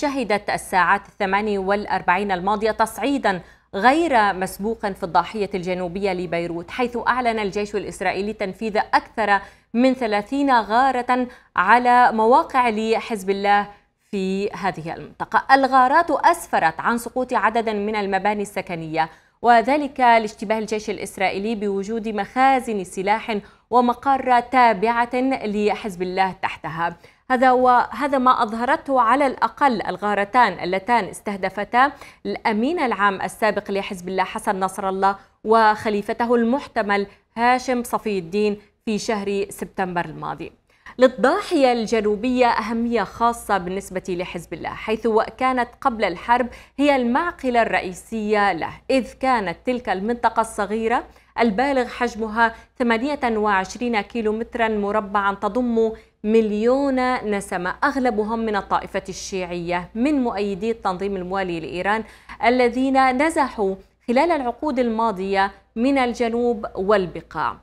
شهدت الساعات الثمانية والأربعين الماضية تصعيدا غير مسبوق في الضاحية الجنوبية لبيروت حيث أعلن الجيش الإسرائيلي تنفيذ أكثر من ثلاثين غارة على مواقع لحزب الله في هذه المنطقة الغارات أسفرت عن سقوط عدد من المباني السكنية وذلك لاشتباه الجيش الإسرائيلي بوجود مخازن سلاح ومقر تابعة لحزب الله تحتها هذا وهذا ما أظهرته على الأقل الغارتان اللتان استهدفتا الأمين العام السابق لحزب الله حسن نصر الله وخليفته المحتمل هاشم صفي الدين في شهر سبتمبر الماضي للضاحية الجنوبية أهمية خاصة بالنسبة لحزب الله حيث كانت قبل الحرب هي المعقلة الرئيسية له إذ كانت تلك المنطقة الصغيرة البالغ حجمها 28 كيلومترا مربعا تضم مليون نسمة أغلبهم من الطائفة الشيعية من مؤيدي التنظيم الموالي لإيران الذين نزحوا خلال العقود الماضية من الجنوب والبقاع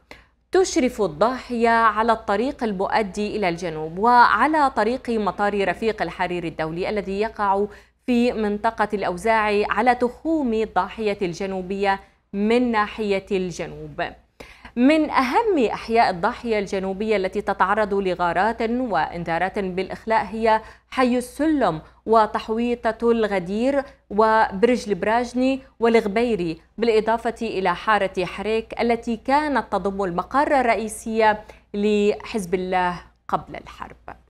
تشرف الضاحية على الطريق المؤدي إلى الجنوب وعلى طريق مطار رفيق الحرير الدولي الذي يقع في منطقة الأوزاع على تخوم الضاحية الجنوبية من ناحية الجنوب من أهم أحياء الضاحية الجنوبية التي تتعرض لغارات وإنذارات بالإخلاء هي حي السلم وتحويطة الغدير وبرج البراجني والغبيري بالإضافة إلى حارة حريك التي كانت تضم المقر الرئيسي لحزب الله قبل الحرب